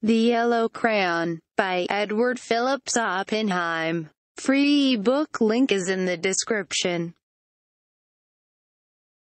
The Yellow Crayon by Edward Phillips Oppenheim. Free ebook link is in the description.